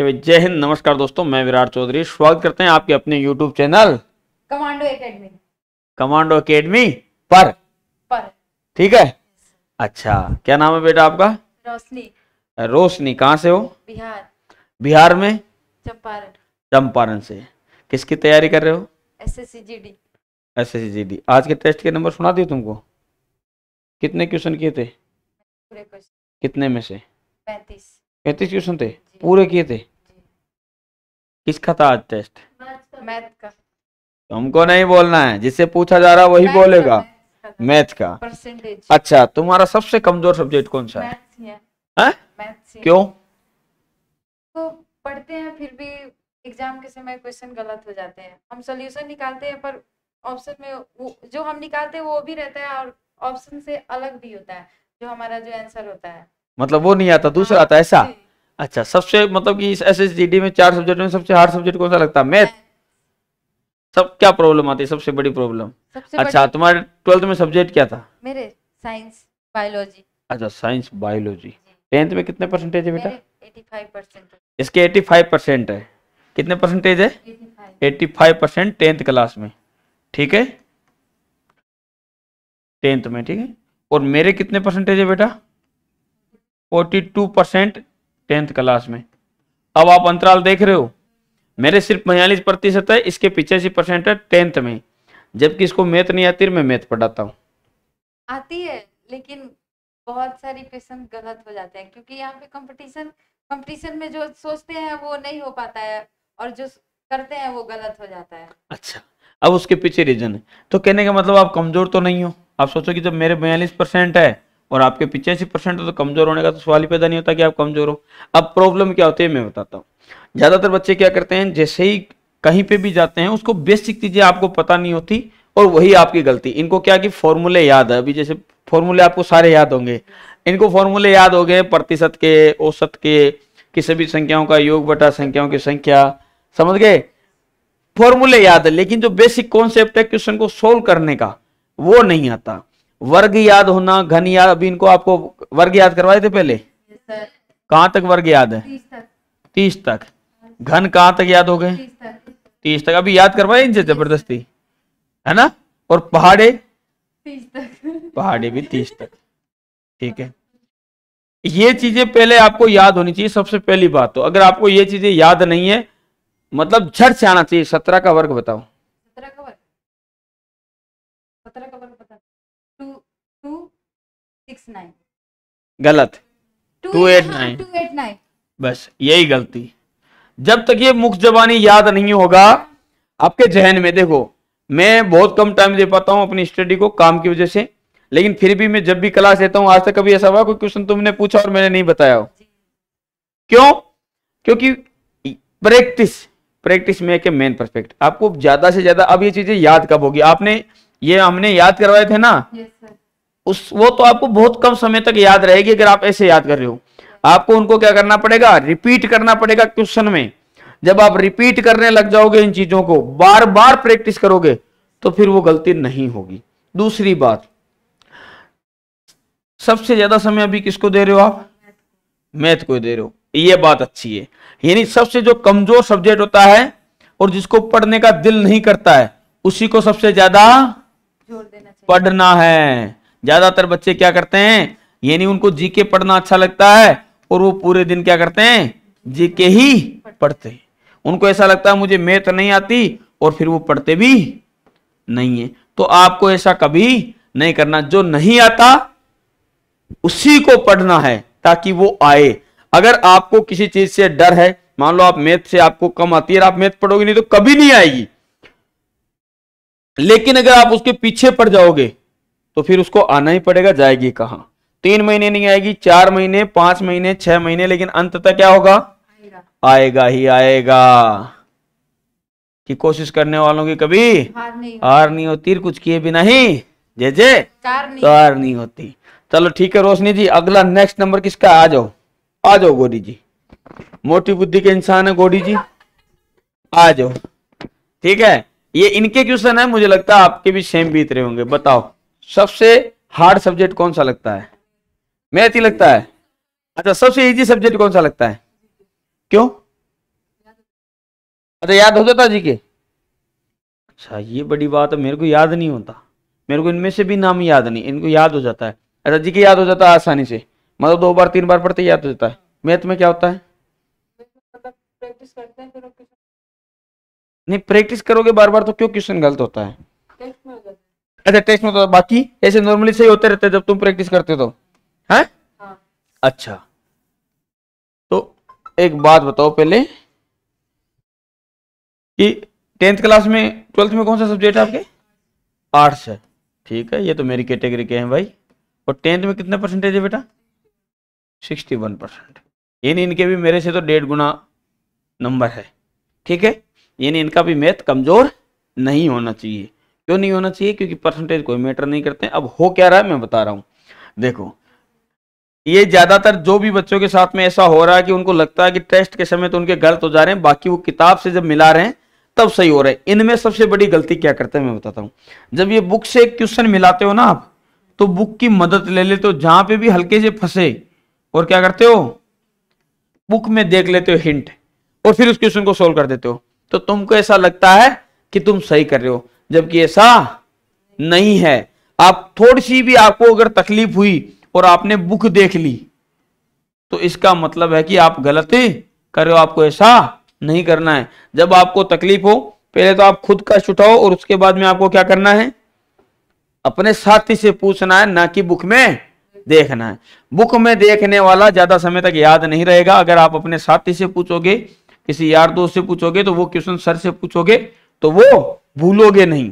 जय भाई जय हिंद नमस्कार दोस्तों मैं विराट चौधरी स्वागत करते हैं आपके अपने YouTube channel commando academy commando academy पर पर ठीक है अच्छा क्या नाम है बेटा आपका रोशनी रोशनी कहाँ से हो बिहार बिहार में चंपारण चंपारण से किसकी तैयारी कर रहे हो S S C G D S S G D आज के टेस्ट के नंबर सुना दिए तुमको कितने क्वेश्चन किए थे कितने में से पैंतीस पैंतीस क्वेश्चन थे पूरे किए थे किसका था आज टेस्ट मैथ का तुमको नहीं बोलना है जिससे पूछा जा रहा वही बोलेगा मैथ का परसेंटेज अच्छा तुम्हारा सबसे कमजोर सब्जेक्ट कौन सा है क्यों तो पढ़ते हैं फिर भी एग्जाम के समय क्वेश्चन गलत हो जाते हैं हम सोल्यूशन निकालते हैं पर ऑप्शन में वो जो हम निकालते हैं वो भी रहता है और ऑप्शन से अलग भी होता है जो हमारा जो आंसर होता है मतलब वो नहीं आता दूसरा आता है ऐसा हाँ, अच्छा सबसे मतलब कि इस एसएसजीडी में चार सब्जेक्ट में सबसे हार्ड सब्जेक्ट कौन सा लगता है मैथ सब क्या प्रॉब्लम आती है सबसे बड़ी प्रॉब्लम अच्छा तुम्हारे ट्वेल्थ में सब्जेक्ट क्या था मेरे साइंस बायोलॉजी अच्छा साइंस बायोलॉजी टेंथ में कितने परसेंटेज है बेटा 85 परसेंट इसके 85 परसेंट है कितने परसेंटेज है eighty five percent tenth class में ठीक है टेंथ में ठीक है और मेरे कितने परसेंटेज है बेटा forty two percent tenth class में अब आप अंतराल देख रहे हो मेरे सिर्फ बयालीस प्रतिशत है इसके पिचासी परसेंट है टेंथ में जबकि इसको मैथ नहीं आती मैं मैथ पढ़ाता हूँ आती है लेकिन बहुत सारी क्वेश्चन गलत हो जाते हैं क्योंकि यहाँ पे कंपटीशन कंपटीशन में जो सोचते हैं वो नहीं हो पाता है और जो करते हैं वो गलत हो जाता है अच्छा अब उसके पीछे रीजन है तो कहने का मतलब आप कमजोर तो नहीं हो आप सोचो कि जब मेरे बयालीस परसेंट है और आपके पिचासी परसेंट तो कमजोर होने का तो सवाल ही पैदा नहीं होता कि आप कमजोर हो अब प्रॉब्लम क्या होती है मैं बताता हूँ ज्यादातर बच्चे क्या करते हैं जैसे ही कहीं पे भी जाते हैं उसको बेसिक चीजें आपको पता नहीं होती और वही आपकी गलती इनको क्या कि फॉर्मूले याद है अभी जैसे फॉर्मूले आपको सारे याद होंगे इनको फॉर्मूले याद हो गए प्रतिशत के औसत के किसी भी संख्याओं का योग बटा संख्याओं की संख्या समझ गए फॉर्मूले याद है लेकिन जो बेसिक कॉन्सेप्ट है क्वेश्चन को सोल्व करने का वो नहीं आता वर्ग याद होना घन याद अभी इनको आपको वर्ग याद करवाए थे पहले कहां तक वर्ग याद है तीस तक घन कहां तक याद हो गए तीस तक अभी याद करवाए इनसे जबरदस्ती है ना और पहाड़े पहाड़े भी तीस तक ठीक है ये चीजें पहले आपको याद होनी चाहिए सबसे पहली बात तो अगर आपको ये चीजें याद नहीं है मतलब झट से आना चाहिए सत्रह का वर्ग बताओ सत्रह का वर्ग सत्रह का वर्ग गलत two eight nine two eight nine बस यही गलती जब तक ये मुख जबानी याद नहीं होगा आपके जहन में देखो मैं बहुत कम टाइम दे पाता हूँ अपनी स्टडी को काम की वजह से लेकिन फिर भी मैं जब भी क्लास लेता हूँ आज तक कभी ऐसा हुआ कोई क्वेश्चन तुमने पूछा और मैंने नहीं बताया हो क्यों क्योंकि प्रैक्टिस प्रैक्टिस में के मेन परफेक्ट आपको ज्यादा से ज्यादा अब ये चीजें याद कब होगी आपने ये हमने याद करवाए थे ना उस वो तो आपको बहुत कम समय तक याद रहेगी अगर आप ऐसे याद कर रहे हो आपको उनको क्या करना पड़ेगा रिपीट करना पड़ेगा क्वेश्चन में जब आप रिपीट करने लग जाओगे इन चीजों को बार बार प्रैक्टिस करोगे तो फिर वो गलती नहीं होगी दूसरी बात सबसे ज्यादा समय अभी किसको दे रहे हो आप मैथ को दे रहे हो ये बात अच्छी है यानी सबसे जो कमजोर सब्जेक्ट होता है और जिसको पढ़ने का दिल नहीं करता है उसी को सबसे ज्यादा पढ़ना है ज्यादातर बच्चे क्या करते हैं यानी उनको जीके पढ़ना अच्छा लगता है और वो पूरे दिन क्या करते हैं जीके ही पढ़ते हैं उनको ऐसा लगता है मुझे मैथ नहीं आती और फिर वो पढ़ते भी नहीं है तो आपको ऐसा कभी नहीं करना जो नहीं आता उसी को पढ़ना है ताकि वो आए अगर आपको किसी चीज से डर है मान लो आप मैथ से आपको कम आती है आप मैथ पढ़ोगे नहीं तो कभी नहीं आएगी लेकिन अगर आप उसके पीछे पड़ जाओगे तो फिर उसको आना ही पड़ेगा जाएगी कहां तीन महीने नहीं आएगी चार महीने पांच महीने छह महीने लेकिन अंत तक क्या होगा आएगा, आएगा ही आएगा कि कोशिश करने वालों की कभी हार नहीं, हार नहीं होती कुछ किए बिना ही जय जय हार नहीं होती चलो ठीक है रोशनी जी अगला नेक्स्ट नंबर किसका आ जाओ आ जाओ गोडी जी मोटी बुद्धि के इंसान है गोडी जी आ जाओ ठीक है ये इनके क्वेश्चन है मुझे लगता है आपके भी सेम बीत रहे होंगे बताओ सबसे हार्ड सब्जेक्ट कौन सा लगता है मैथ ही लगता है अच्छा सबसे इजी सब्जेक्ट कौन सा लगता है क्यों अच्छा याद हो जाता जी के अच्छा ये बड़ी बात है मेरे को याद नहीं होता मेरे को इनमें से भी नाम याद नहीं इनको याद हो जाता है अच्छा जी के याद हो जाता है आसानी से मतलब दो बार तीन बार पढ़ते याद हो जाता है मैथ में क्या होता है नहीं प्रैक्टिस करोगे बार बार तो क्यों क्वेश्चन गलत होता है ऐसे अच्छा, टेस्ट में तो बाकी ऐसे नॉर्मली सही होते रहते जब तुम प्रैक्टिस करते तो है हाँ। अच्छा तो एक बात बताओ पहले कि टेंथ क्लास में ट्वेल्थ में कौन सा सब्जेक्ट है आपके आर्ट्स है ठीक है ये तो मेरी कैटेगरी के हैं भाई और टेंथ में कितने परसेंटेज है बेटा सिक्सटी वन परसेंट यानी इनके भी मेरे से तो डेढ़ गुना नंबर है ठीक है यानी इनका भी मैथ कमज़ोर नहीं होना चाहिए क्यों नहीं होना चाहिए क्योंकि परसेंटेज कोई मैटर नहीं करते अब हो क्या रहा है मैं बता रहा हूं देखो ये ज्यादातर जो भी बच्चों के साथ में ऐसा हो रहा है कि उनको लगता है कि टेस्ट के समय तो उनके गलत हो जा रहे हैं बाकी वो किताब से जब मिला रहे हैं तब सही हो रहे हैं इनमें सबसे बड़ी गलती क्या करते हैं मैं बताता हूं जब ये बुक से क्वेश्चन मिलाते हो ना आप तो बुक की मदद ले लेते हो जहां पे भी हल्के से फंसे और क्या करते हो बुक में देख लेते हो हिंट और फिर उस क्वेश्चन को सोल्व कर देते हो तो तुमको ऐसा लगता है कि तुम सही कर रहे हो जबकि ऐसा नहीं है आप थोड़ी सी भी आपको अगर तकलीफ हुई और आपने बुक देख ली तो इसका मतलब है कि आप गलती करो आपको ऐसा नहीं करना है जब आपको तकलीफ हो पहले तो आप खुद का छुटाओ और उसके बाद में आपको क्या करना है अपने साथी से पूछना है ना कि बुक में देखना है बुक में देखने वाला ज्यादा समय तक याद नहीं रहेगा अगर आप अपने साथी से पूछोगे किसी यार दोस्त से पूछोगे तो वो क्वेश्चन सर से पूछोगे तो वो भूलोगे नहीं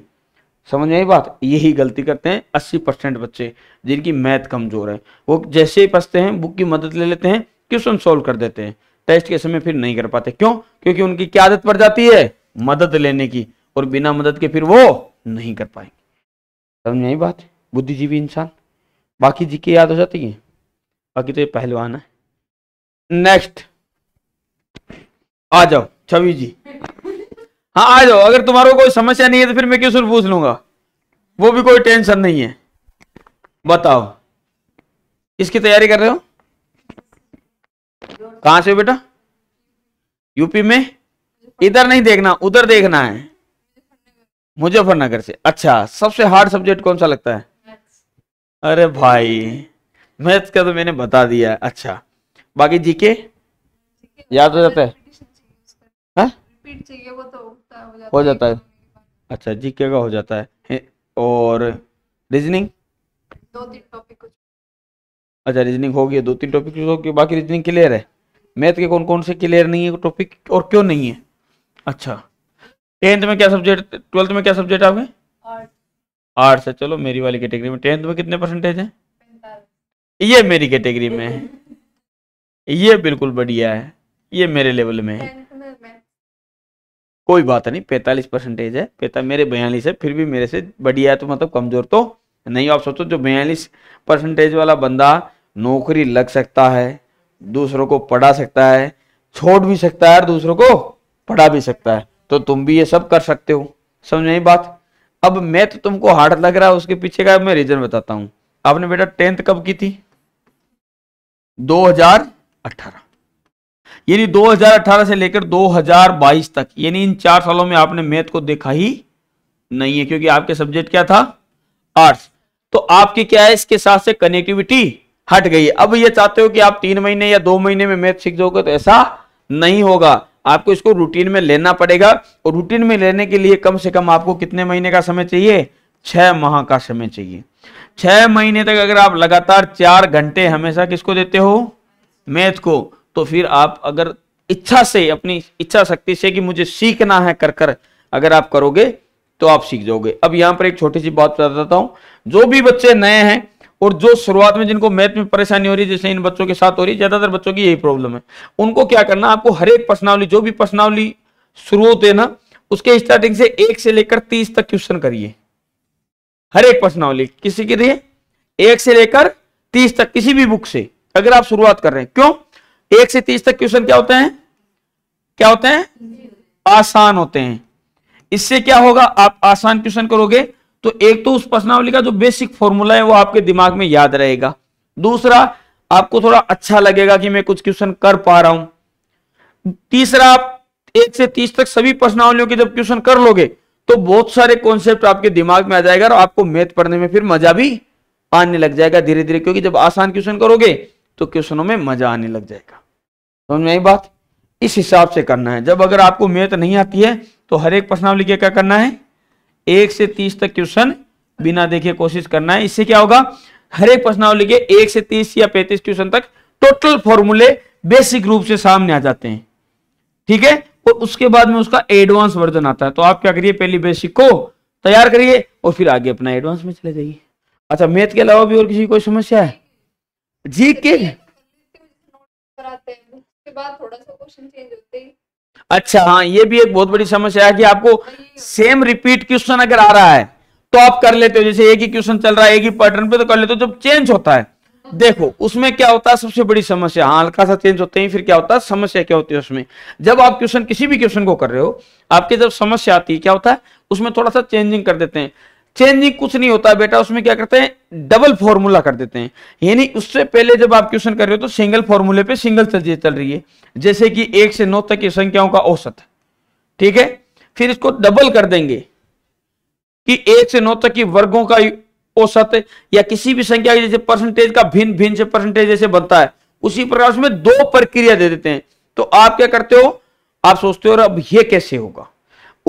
समझ में बात यही गलती करते हैं अस्सी परसेंट बच्चे जिनकी मैथ कमजोर है वो जैसे ही फंसते हैं बुक की मदद ले लेते हैं क्वेश्चन सोल्व कर देते हैं टेस्ट के समय फिर नहीं कर पाते क्यों क्योंकि उनकी क्या आदत पड़ जाती है मदद लेने की और बिना मदद के फिर वो नहीं कर पाएंगे समझ आई बात बुद्धिजीवी इंसान बाकी जी की याद हो जाती है बाकी तो ये पहलवान है नेक्स्ट आ जाओ छवि जी हाँ आ जाओ अगर तुम्हारा कोई समस्या नहीं है तो फिर मैं क्यों पूछ लूंगा वो भी कोई टेंशन नहीं है बताओ इसकी तैयारी कर रहे हो कहां से बेटा यूपी में इधर नहीं देखना उधर देखना है मुजफ्फरनगर से अच्छा सबसे हार्ड सब्जेक्ट कौन सा लगता है अरे भाई मैथ्स का तो मैंने बता दिया है अच्छा बाकी जीके याद हो जाता है हाँ? चाहिए वो तो जाता हो जाता है अच्छा जी के का हो जाता है और रीजनिंग दो तीन टॉपिक अच्छा रीजनिंग हो गया दो तीन टॉपिक हो गए बाकी रीजनिंग क्लियर है मैथ के कौन कौन से क्लियर नहीं है टॉपिक और क्यों नहीं है अच्छा टेंथ में क्या सब्जेक्ट ट्वेल्थ में क्या सब्जेक्ट आपके आर्ट्स है चलो मेरी वाली कैटेगरी में टेंथ में कितने परसेंटेज है ये मेरी कैटेगरी में है ये बिल्कुल बढ़िया है ये मेरे लेवल में है कोई बात नहीं पैंतालीस परसेंटेज है पैता मेरे बयालीस है फिर भी मेरे से बढ़िया है तो मतलब कमजोर तो नहीं आप सोचो जो बयालीस परसेंटेज वाला बंदा नौकरी लग सकता है दूसरों को पढ़ा सकता है छोड़ भी सकता है और दूसरों को पढ़ा भी सकता है तो तुम भी ये सब कर सकते हो समझ नहीं बात अब मैं तो तुमको हार्ड लग रहा है उसके पीछे का मैं रीजन बताता हूं आपने बेटा टेंथ कब की थी 2018 यानी 2018 से लेकर 2022 तक यानी इन चार सालों में आपने मैथ को देखा ही नहीं है क्योंकि आपके सब्जेक्ट क्या था आर्ट्स तो आपकी क्या है इसके साथ से कनेक्टिविटी हट गई अब ये चाहते हो कि आप तीन महीने या दो महीने में मैथ सीख जाओगे तो ऐसा नहीं होगा आपको इसको रूटीन में लेना पड़ेगा और रूटीन में लेने के लिए कम से कम आपको कितने महीने का समय चाहिए छह माह का समय चाहिए छह महीने तक अगर आप लगातार चार घंटे हमेशा किसको देते हो मैथ को तो फिर आप अगर इच्छा से अपनी इच्छा शक्ति से कि मुझे सीखना है कर कर अगर आप करोगे तो आप सीख जाओगे अब यहां पर एक छोटी सी बात बता देता हूं जो भी बच्चे नए हैं और जो शुरुआत में जिनको मैथ में परेशानी हो रही है जैसे इन बच्चों के साथ हो रही है ज्यादातर बच्चों की यही प्रॉब्लम है उनको क्या करना आपको हर एक प्रश्नावली जो भी प्रश्नावली शुरू होते हैं ना उसके स्टार्टिंग से एक से लेकर तीस तक क्वेश्चन करिए हर एक प्रश्नावली किसी के लिए एक से लेकर तीस तक किसी भी बुक से अगर आप शुरुआत कर रहे हैं क्यों एक से तीस तक क्वेश्चन क्या होते हैं क्या होते हैं आसान होते हैं इससे क्या होगा आप आसान क्वेश्चन करोगे तो एक तो उस प्रश्नावली का जो बेसिक फॉर्मूला है वो आपके दिमाग में याद रहेगा दूसरा आपको थोड़ा अच्छा लगेगा कि मैं कुछ क्वेश्चन कर पा रहा हूं तीसरा आप एक से तीस तक सभी प्रश्नावलियों के जब क्वेश्चन कर लोगे तो बहुत सारे कॉन्सेप्ट आपके दिमाग में आ जाएगा और आपको मैथ पढ़ने में फिर मजा भी आने लग जाएगा धीरे धीरे क्योंकि जब आसान क्वेश्चन करोगे तो क्वेश्चनों में मजा आने लग जाएगा समझ में आई बात इस हिसाब से करना है जब अगर आपको मेहनत नहीं आती है तो हर एक प्रश्नावली के क्या करना है एक से तीस तक क्वेश्चन बिना देखे कोशिश करना है इससे क्या होगा हर एक प्रश्नावली के एक से तीस या पैंतीस क्वेश्चन तक टोटल फॉर्मूले बेसिक रूप से सामने आ जाते हैं ठीक है और उसके बाद में उसका एडवांस वर्जन आता है तो आप क्या करिए पहली बेसिक को तैयार करिए और फिर आगे अपना एडवांस में चले जाइए अच्छा मैथ के अलावा भी और किसी कोई समस्या है जी के अच्छा हाँ ये भी एक बहुत बड़ी समस्या है कि हाँ, आपको सेम रिपीट क्वेश्चन अगर आ रहा है तो आप कर लेते हो जैसे एक ही क्वेश्चन चल रहा है एक ही पैटर्न पे तो कर लेते हो जब चेंज होता है हाँ। देखो उसमें क्या होता है सबसे बड़ी समस्या हाँ हल्का सा चेंज होते हैं फिर क्या होता है समस्या क्या होती है उसमें जब आप क्वेश्चन किसी भी क्वेश्चन को कर रहे हो आपके जब समस्या आती है क्या होता है उसमें थोड़ा सा चेंजिंग कर देते हैं चेंजिंग कुछ नहीं होता बेटा उसमें क्या करते हैं डबल फॉर्मूला कर देते हैं यानी उससे पहले जब आप क्वेश्चन कर रहे हो तो सिंगल फॉर्मूले पे सिंगल चल रही है जैसे कि एक से नौ तक की संख्याओं का औसत ठीक है फिर इसको डबल कर देंगे कि एक से नौ तक की वर्गों का औसत या किसी भी संख्या जैसे परसेंटेज का भिन्न भिन्न से परसेंटेज जैसे बनता है उसी प्रकार उसमें दो प्रक्रिया दे देते हैं तो आप क्या करते हो आप सोचते हो अब यह कैसे होगा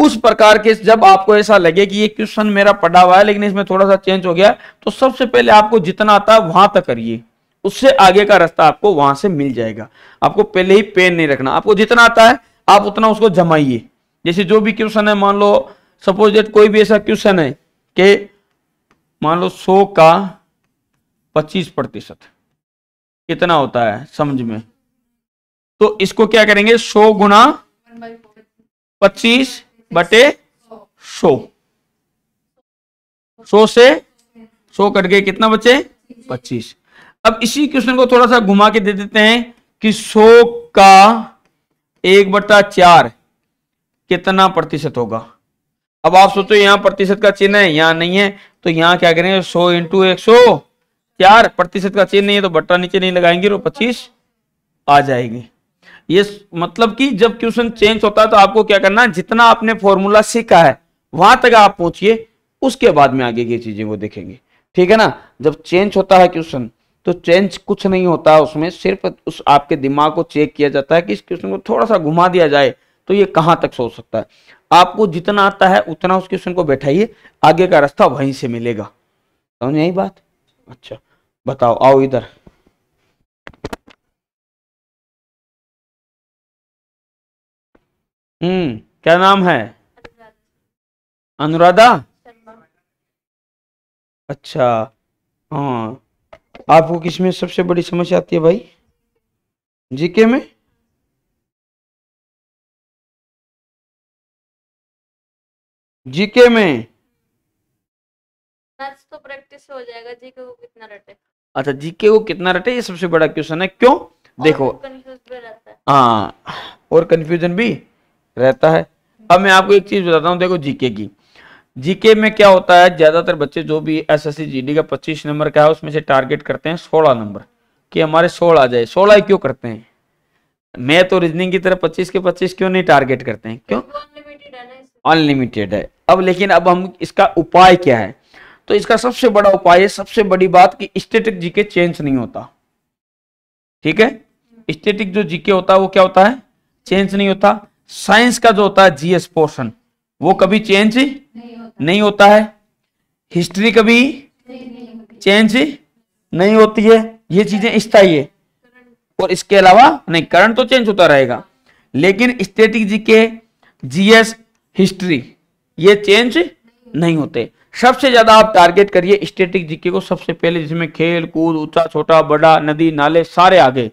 उस प्रकार के जब आपको ऐसा लगे कि ये क्वेश्चन मेरा पढ़ा हुआ है लेकिन इसमें थोड़ा सा चेंज हो गया तो सबसे पहले आपको जितना आता है वहां तक करिए उससे आगे का रास्ता आपको वहां से मिल जाएगा आपको पहले ही पेन नहीं रखना आपको जितना आता है आप उतना उसको जमाइए जैसे जो भी क्वेश्चन है मान लो सपोज डेट कोई भी ऐसा क्वेश्चन है कि मान लो सौ का पच्चीस प्रतिशत कितना होता है समझ में तो इसको क्या करेंगे सौ गुना पच्चीस बटे सो सो से सो कट गए कितना बचे पच्चीस अब इसी क्वेश्चन को थोड़ा सा घुमा के दे देते हैं कि सो का एक बटा चार कितना प्रतिशत होगा अब आप सोचो यहां प्रतिशत का चिन्ह है यहाँ नहीं है तो यहाँ क्या करेंगे सो इंटू एक सो चार प्रतिशत का चिन्ह नहीं है तो बट्टा नीचे नहीं लगाएंगे रो तो पच्चीस आ जाएगी ये मतलब कि जब क्वेश्चन चेंज होता है तो आपको क्या करना है जितना आपने फॉर्मूला सीखा है वहां तक आप पहुंचिए उसके बाद में आगे की चीजें वो देखेंगे ठीक है ना जब चेंज होता है क्वेश्चन तो चेंज कुछ नहीं होता उसमें सिर्फ उस आपके दिमाग को चेक किया जाता है कि इस क्वेश्चन को थोड़ा सा घुमा दिया जाए तो ये कहां तक सोच सकता है आपको जितना आता है उतना उस क्वेश्चन को बैठाइए आगे का रास्ता वहीं से मिलेगा समझ तो यही बात अच्छा बताओ आओ इधर हम्म क्या नाम है अनुराधा अच्छा हाँ आपको किसमें सबसे बड़ी समस्या आती है भाई जीके में जीके में तो प्रैक्टिस हो जाएगा जीके को कितना रटे अच्छा जीके को कितना रटे ये सबसे बड़ा क्वेश्चन है क्यों देखो हाँ और कंफ्यूजन भी रहता है अब मैं आपको एक चीज बताता हूँ देखो जीके की जीके में क्या होता है ज्यादातर बच्चे जो भी एस एस का पच्चीस नंबर का है उसमें से टारगेट करते हैं सोलह नंबर कि हमारे सोलह आ जाए 16 क्यों करते हैं मैं तो रीजनिंग की तरफ 25 के 25 क्यों नहीं टारगेट करते हैं क्यों अनलिमिटेड है अब लेकिन अब हम इसका उपाय क्या है तो इसका सबसे बड़ा उपाय है सबसे बड़ी बात कि स्टेटिक जीके चेंज नहीं होता ठीक है स्टेटिक जो जीके होता है वो क्या होता है चेंज नहीं होता साइंस का जो होता है जीएस पोर्शन वो कभी चेंज नहीं होता, नहीं होता है हिस्ट्री कभी चेंज नहीं होती है ये चीजें स्थाई है और इसके अलावा नहीं करंट तो चेंज होता रहेगा लेकिन स्टेटिक जी के जीएस हिस्ट्री ये चेंज नहीं होते सबसे ज्यादा आप टारगेट करिए स्टेटिक जीके को सबसे पहले जिसमें खेल कूद ऊंचा छोटा बड़ा नदी नाले सारे आगे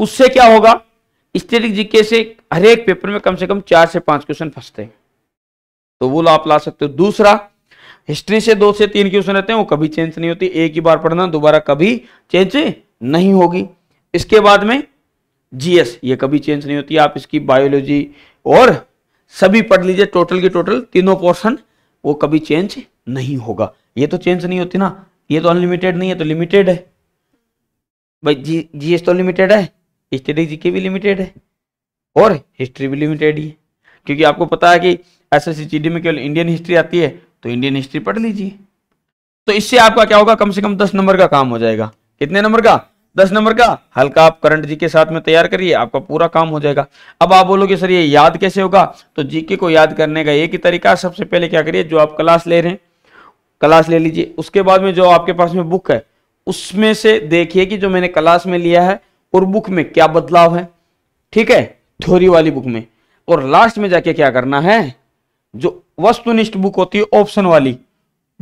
उससे क्या होगा स्टेटिक जीके से हर एक पेपर में कम से कम चार से पांच क्वेश्चन फंसते हैं तो वो आप ला सकते हो दूसरा हिस्ट्री से दो से तीन क्वेश्चन रहते हैं वो कभी चेंज नहीं होती एक ही बार पढ़ना दोबारा कभी चेंज नहीं होगी इसके बाद में जीएस ये कभी चेंज नहीं होती आप इसकी बायोलॉजी और सभी पढ़ लीजिए टोटल की टोटल तीनों पोर्शन वो कभी चेंज नहीं होगा ये तो चेंज नहीं होती ना ये तो अनलिमिटेड नहीं है तो लिमिटेड है भाई जी जीएस तो लिमिटेड है स्टेटिक जीके भी लिमिटेड है और हिस्ट्री भी लिमिटेड ही है क्योंकि आपको पता है कि एस एस में केवल इंडियन हिस्ट्री आती है तो इंडियन हिस्ट्री पढ़ लीजिए तो इससे आपका क्या होगा कम से कम दस नंबर का काम हो जाएगा कितने नंबर का दस नंबर का हल्का आप करंट जी के साथ में तैयार करिए आपका पूरा काम हो जाएगा अब आप बोलोगे सर ये याद कैसे होगा तो जीके को याद करने का एक ही तरीका सबसे पहले क्या करिए जो आप क्लास ले रहे हैं क्लास ले लीजिए उसके बाद में जो आपके पास में बुक है उसमें से देखिए कि जो मैंने क्लास में लिया है और बुक में क्या बदलाव है ठीक है थ्योरी वाली बुक में और लास्ट में जाके क्या करना है जो वस्तुनिष्ठ बुक होती है ऑप्शन वाली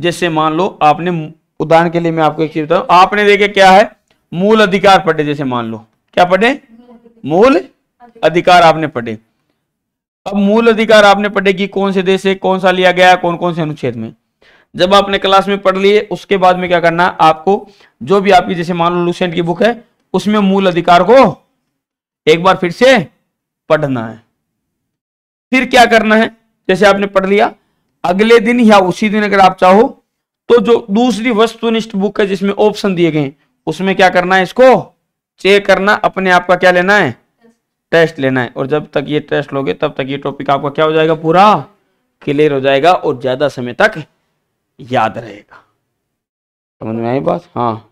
जैसे मान लो आपने उदाहरण के लिए मैं आपको एक चीज बताऊं आपने देखे क्या है मूल अधिकार पढ़े जैसे मान लो क्या पढ़े मूल अधिकार आपने पढ़े अब मूल अधिकार आपने पढ़े कि कौन से देश से कौन सा लिया गया कौन कौन से अनुच्छेद में जब आपने क्लास में पढ़ लिए उसके बाद में क्या करना आपको जो भी आपकी जैसे मान लो लूसेंट की बुक है उसमें मूल अधिकार को एक बार फिर से पढ़ना है फिर क्या करना है जैसे आपने पढ़ लिया अगले दिन या उसी दिन अगर आप चाहो तो जो दूसरी वस्तुनिष्ठ बुक है जिसमें ऑप्शन दिए गए उसमें क्या करना है इसको चेक करना अपने आप का क्या लेना है टेस्ट लेना है और जब तक ये टेस्ट लोगे तब तक ये टॉपिक आपका क्या हो जाएगा पूरा क्लियर हो जाएगा और ज्यादा समय तक याद रहेगा समझ में आई बात हाँ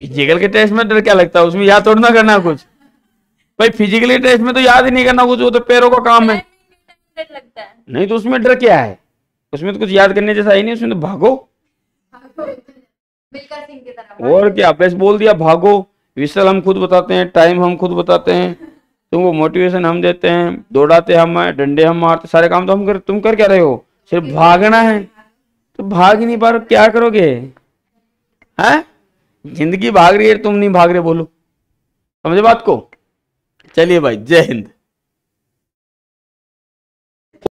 फिजिकल के टेस्ट में डर क्या लगता है उसमें याद थोड़ी ना करना कुछ भाई फिजिकली टेस्ट में तो याद ही नहीं करना कुछ वो तो पैरों का काम है नहीं तो उसमें डर क्या है उसमें तो कुछ याद करने जैसा ही नहीं उसमें तो भागो और क्या बस बोल दिया भागो विशल हम खुद बताते हैं टाइम हम खुद बताते हैं तुमको मोटिवेशन हम देते हैं दौड़ाते हम डंडे हम मारते सारे काम तो हम कर तुम कर क्या रहे हो सिर्फ भागना है तो भाग ही नहीं पा रहे क्या करोगे है जिंदगी भाग रही है तुम नहीं भाग रहे बोलो समझे बात को चलिए भाई जय हिंद